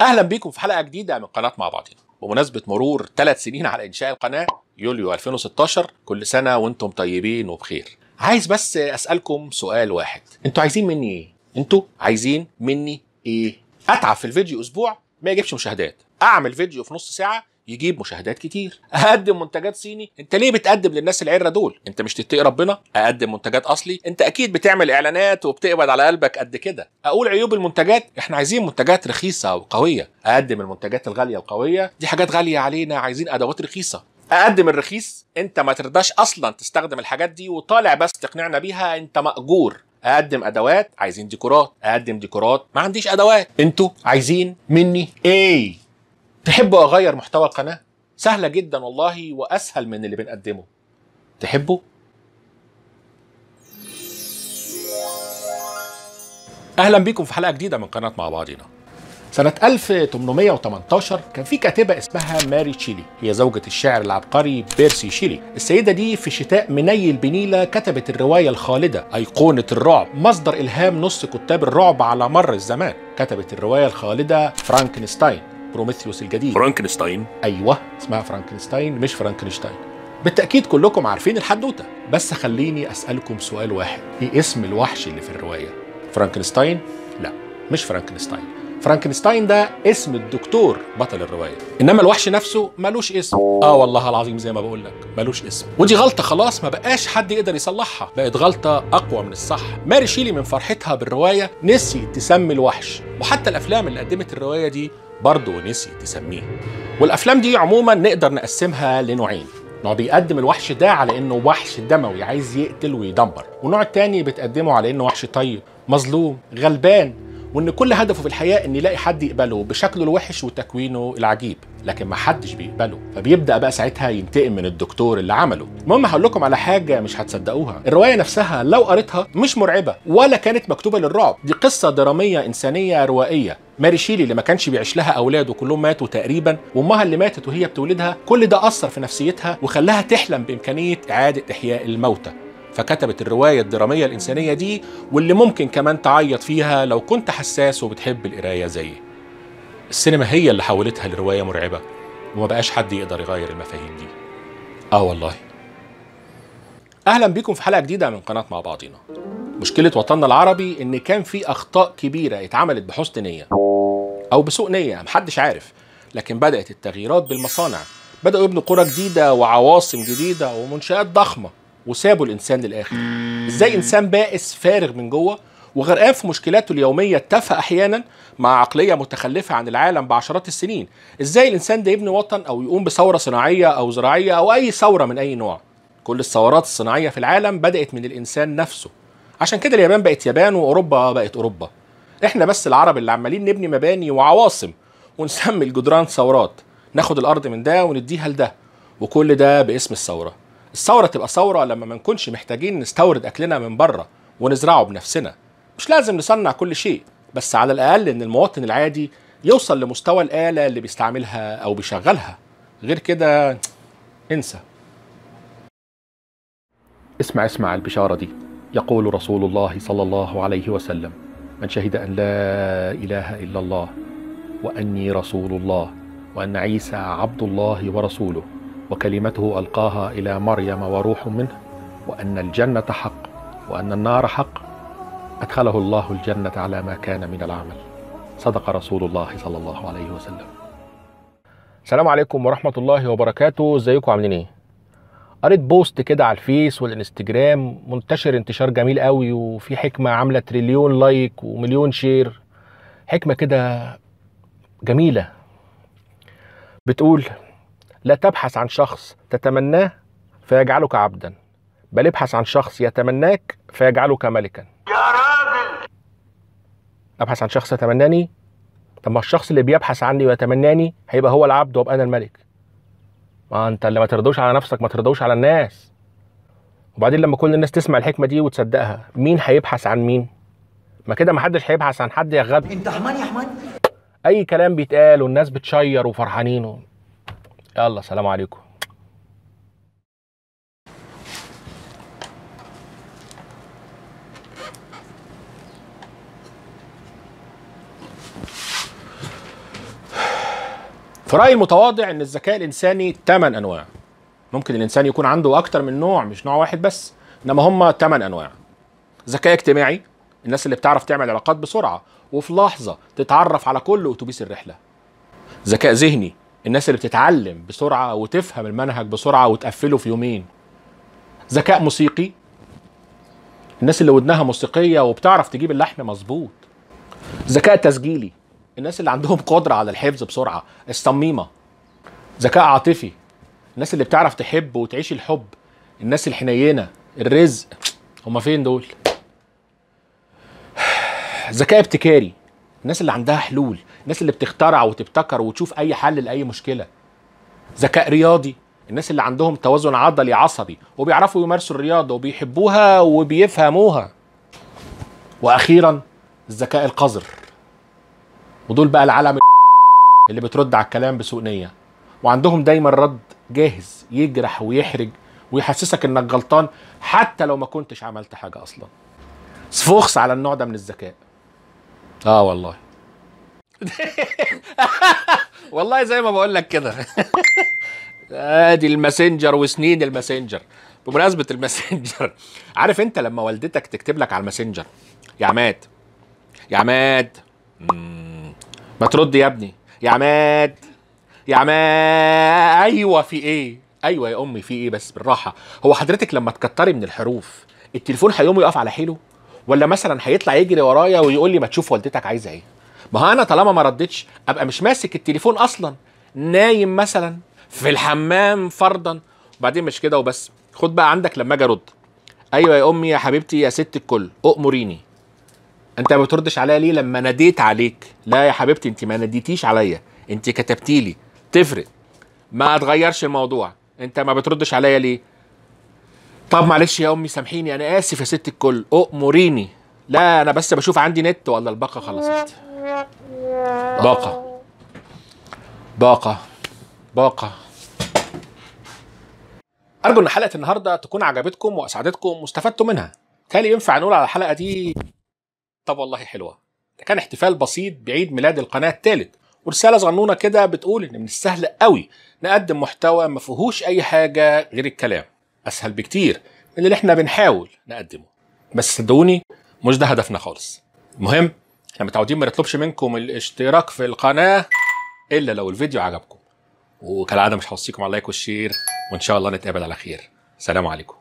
اهلا بيكم في حلقه جديده من قناه مع بعضنا بمناسبه مرور ثلاث سنين على انشاء القناه يوليو 2016 كل سنه وانتم طيبين وبخير عايز بس اسالكم سؤال واحد انتوا عايزين مني ايه انتوا عايزين مني ايه اتعب في الفيديو اسبوع ما يجيبش مشاهدات اعمل فيديو في نص ساعه يجيب مشاهدات كتير اقدم منتجات صيني انت ليه بتقدم للناس العره دول انت مش تتقي ربنا اقدم منتجات اصلي انت اكيد بتعمل اعلانات وبتقبض على قلبك قد كده اقول عيوب المنتجات احنا عايزين منتجات رخيصه وقويه اقدم المنتجات الغاليه القويه دي حاجات غاليه علينا عايزين ادوات رخيصه اقدم الرخيص انت ما ترضاش اصلا تستخدم الحاجات دي وطالع بس تقنعنا بيها انت ماجور اقدم ادوات عايزين ديكورات اقدم ديكورات ما عنديش ادوات انتوا عايزين مني ايه تحبوا اغير محتوى القناه سهله جدا والله واسهل من اللي بنقدمه تحبوا اهلا بيكم في حلقه جديده من قناه مع بعضينا سنة 1818 كان في كاتبة اسمها ماري تشيلي هي زوجة الشاعر العبقري بيرسي شيلي السيدة دي في شتاء مني البنيله كتبت الرواية الخالدة أيقونة الرعب مصدر إلهام نص كتاب الرعب على مر الزمان كتبت الرواية الخالدة فرانكنستاين بروميثيوس الجديد فرانكنشتاين ايوه اسمها فرانكنشتاين مش فرانكنشتاين بالتأكيد كلكم عارفين الحدوتة بس خليني أسألكم سؤال واحد إيه اسم الوحش اللي في الرواية؟ فرانكنشتاين؟ لا مش فرانكنشتاين فرانكنشتاين ده اسم الدكتور بطل الرواية إنما الوحش نفسه ملوش اسم آه والله العظيم زي ما بقول لك ملوش اسم ودي غلطة خلاص ما بقاش حد يقدر يصلحها بقت غلطة أقوى من الصح ماري شيلي من فرحتها بالرواية نسي تسمي الوحش وحتى الأفلام اللي قدمت الرواية دي برضه نسي تسميه والافلام دي عموما نقدر نقسمها لنوعين نوع بيقدم الوحش ده على انه وحش دموي عايز يقتل ويدمر والنوع التاني بتقدمه على انه وحش طيب مظلوم غلبان وان كل هدفه في الحياه ان يلاقي حد يقبله بشكله الوحش وتكوينه العجيب لكن ما حدش بيقبله فبيبدا بقى ساعتها ينتقم من الدكتور اللي عمله المهم هقول لكم على حاجه مش هتصدقوها الروايه نفسها لو قريتها مش مرعبه ولا كانت مكتوبه للرعب دي قصه دراميه انسانيه روائيه ماري شيلي اللي ما كانش بيعيش لها اولاده كلهم ماتوا تقريبا وامها اللي ماتت وهي بتولدها كل ده اثر في نفسيتها وخلاها تحلم بامكانيه اعاده احياء الموتى فكتبت الرواية الدرامية الإنسانية دي واللي ممكن كمان تعيط فيها لو كنت حساس وبتحب القراية زيي السينما هي اللي حولتها لرواية مرعبة وما بقاش حد يقدر يغير المفاهيم دي آه والله أهلا بيكم في حلقة جديدة من قناة مع بعضينا مشكلة وطننا العربي إن كان في أخطاء كبيرة اتعملت بحسن نية أو بسوء نية محدش عارف لكن بدأت التغييرات بالمصانع بدأوا يبنوا قرى جديدة وعواصم جديدة ومنشآت ضخمة وسابوا الانسان للاخر ازاي انسان بائس فارغ من جوه وغرقان في مشكلاته اليوميه اتفق احيانا مع عقليه متخلفه عن العالم بعشرات السنين ازاي الانسان ده يبني وطن او يقوم بثوره صناعيه او زراعيه او اي ثوره من اي نوع كل الثورات الصناعيه في العالم بدات من الانسان نفسه عشان كده اليابان بقت يابان واوروبا بقت اوروبا احنا بس العرب اللي عمالين نبني مباني وعواصم ونسمي الجدران ثورات ناخد الارض من ده ونديها لده وكل ده باسم الثوره الثوره تبقى ثوره لما ما نكونش محتاجين نستورد اكلنا من بره ونزرعه بنفسنا مش لازم نصنع كل شيء بس على الاقل ان المواطن العادي يوصل لمستوى الاله اللي بيستعملها او بيشغلها غير كده انسى اسمع اسمع البشاره دي يقول رسول الله صلى الله عليه وسلم من شهد ان لا اله الا الله واني رسول الله وان عيسى عبد الله ورسوله وكلمته القاها الى مريم وروح منه وان الجنه حق وان النار حق ادخله الله الجنه على ما كان من العمل صدق رسول الله صلى الله عليه وسلم السلام عليكم ورحمه الله وبركاته ازيكم عاملين ايه قريت بوست كده على الفيس والانستجرام منتشر انتشار جميل قوي وفي حكمه عامله تريليون لايك ومليون شير حكمه كده جميله بتقول لا تبحث عن شخص تتمناه فيجعلك عبدا بل ابحث عن شخص يتمناك فيجعلك ملكا يا راجل ابحث عن شخص يتمناني طب ما الشخص اللي بيبحث عني ويتمناني هيبقى هو العبد وابقى انا الملك ما انت اللي ما ترضوش على نفسك ما ترضوش على الناس وبعدين لما كل الناس تسمع الحكمه دي وتصدقها مين هيبحث عن مين ما كده ما حدش هيبحث عن حد يا غبي انت حمان يا حمان اي كلام بيتقال والناس بتشير وفرحانين يلا سلام عليكم في رأيي المتواضع إن الذكاء الإنساني ثمان أنواع ممكن الإنسان يكون عنده أكتر من نوع مش نوع واحد بس إنما هم ثمان أنواع ذكاء اجتماعي الناس اللي بتعرف تعمل علاقات بسرعة وفي لحظة تتعرف على كل أتوبيس الرحلة ذكاء ذهني الناس اللي بتتعلم بسرعه وتفهم المنهج بسرعه وتقفله في يومين ذكاء موسيقي الناس اللي ودنها موسيقيه وبتعرف تجيب اللحن مظبوط ذكاء تسجيلي الناس اللي عندهم قدره على الحفظ بسرعه الصميمه ذكاء عاطفي الناس اللي بتعرف تحب وتعيش الحب الناس الحنينه الرزق هما فين دول ذكاء ابتكاري الناس اللي عندها حلول الناس اللي بتخترع وتبتكر وتشوف اي حل لاي مشكله ذكاء رياضي الناس اللي عندهم توازن عضلي عصبي وبيعرفوا يمارسوا الرياضه وبيحبوها وبيفهموها واخيرا الذكاء القذر ودول بقى العالم اللي بترد على الكلام بسوء نيه وعندهم دايما رد جاهز يجرح ويحرج ويحسسك انك غلطان حتى لو ما كنتش عملت حاجه اصلا سفوخس على النوع ده من الذكاء اه والله والله زي ما بقول لك كده ادي الماسنجر وسنين الماسنجر بمناسبه الماسنجر عارف انت لما والدتك تكتب لك على الماسنجر يا عماد يا عماد ما ترد يا ابني يا عماد يا عماد ايوه في ايه ايوه يا امي في ايه بس بالراحه هو حضرتك لما تكتري من الحروف التليفون هيقوم يقف على حيله ولا مثلا هيطلع يجري ورايا ويقول لي ما تشوف والدتك عايزه ايه ما هو انا طالما ما ردتش ابقى مش ماسك التليفون اصلا نايم مثلا في الحمام فرضا وبعدين مش كده وبس خد بقى عندك لما اجي ارد ايوه يا امي يا حبيبتي يا ست الكل اؤمريني انت ما بتردش عليا ليه لما ناديت عليك لا يا حبيبتي انت ما ناديتيش عليا انت كتبتي لي تفرق ما تغيرش الموضوع انت ما بتردش عليا ليه طب معلش يا امي سامحيني انا اسف يا ست الكل اؤمريني لا انا بس بشوف عندي نت ولا الباقه خلصت باقة باقة باقة أرجو إن حلقة النهاردة تكون عجبتكم وأسعدتكم واستفدتم منها تالي ينفع نقول على الحلقة دي طب والله حلوة ده كان احتفال بسيط بعيد ميلاد القناة التالت ورسالة صغنونة كده بتقول إن من السهل قوي نقدم محتوى ما فيهوش أي حاجة غير الكلام أسهل بكتير من اللي إحنا بنحاول نقدمه بس صدقوني مش ده هدفنا خالص المهم احنا يعني متعودين ما نطلبش منكم الاشتراك في القناه الا لو الفيديو عجبكم وكالعاده مش هوصيكم على اللايك والشير وان شاء الله نتقابل على خير سلام عليكم